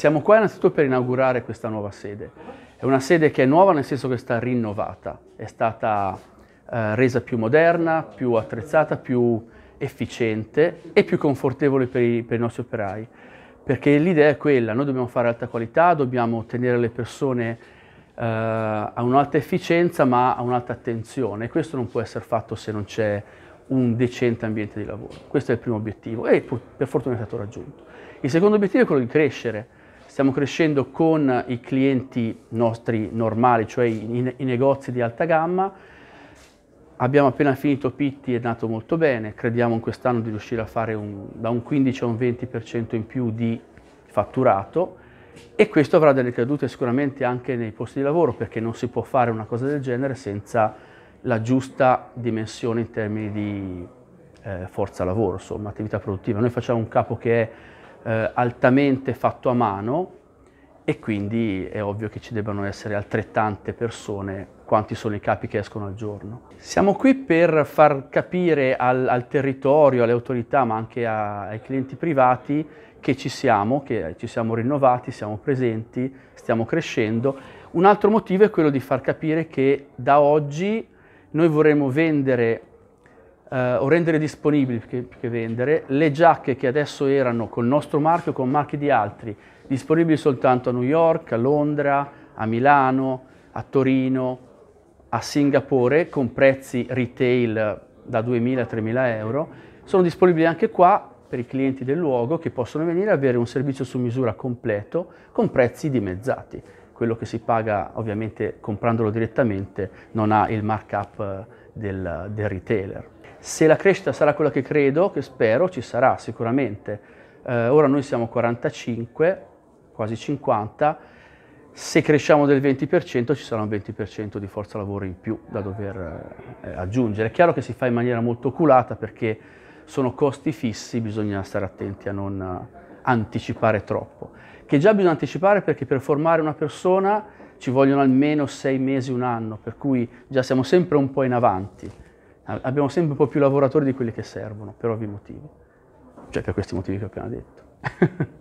Siamo qua innanzitutto per inaugurare questa nuova sede. È una sede che è nuova nel senso che è stata rinnovata, è stata eh, resa più moderna, più attrezzata, più efficiente e più confortevole per i, per i nostri operai. Perché l'idea è quella, noi dobbiamo fare alta qualità, dobbiamo tenere le persone eh, a un'alta efficienza ma a un'alta attenzione. E questo non può essere fatto se non c'è un decente ambiente di lavoro. Questo è il primo obiettivo e per fortuna è stato raggiunto. Il secondo obiettivo è quello di crescere Stiamo crescendo con i clienti nostri normali, cioè i, i negozi di alta gamma. Abbiamo appena finito Pitti, è nato molto bene, crediamo in quest'anno di riuscire a fare un, da un 15 a un 20% in più di fatturato e questo avrà delle ricadute sicuramente anche nei posti di lavoro perché non si può fare una cosa del genere senza la giusta dimensione in termini di eh, forza lavoro, insomma, attività produttiva. Noi facciamo un capo che è eh, altamente fatto a mano e quindi è ovvio che ci debbano essere altrettante persone quanti sono i capi che escono al giorno. Siamo qui per far capire al, al territorio, alle autorità, ma anche a, ai clienti privati che ci siamo, che ci siamo rinnovati, siamo presenti, stiamo crescendo. Un altro motivo è quello di far capire che da oggi noi vorremmo vendere eh, o rendere disponibili più che, vendere le giacche che adesso erano col nostro marchio, con marchi di altri, disponibili soltanto a New York, a Londra, a Milano, a Torino, a Singapore, con prezzi retail da 2.000 3.000 euro, sono disponibili anche qua per i clienti del luogo che possono venire a avere un servizio su misura completo con prezzi dimezzati. Quello che si paga ovviamente comprandolo direttamente non ha il markup eh, del, del retailer. Se la crescita sarà quella che credo, che spero, ci sarà sicuramente. Eh, ora noi siamo 45, quasi 50, se cresciamo del 20% ci sarà un 20% di forza lavoro in più da dover eh, aggiungere. È chiaro che si fa in maniera molto oculata perché sono costi fissi, bisogna stare attenti a non eh, anticipare troppo. Che già bisogna anticipare perché per formare una persona ci vogliono almeno sei mesi, un anno, per cui già siamo sempre un po' in avanti abbiamo sempre un po' più lavoratori di quelli che servono, per ovvi motivi, cioè per questi motivi che ho appena detto.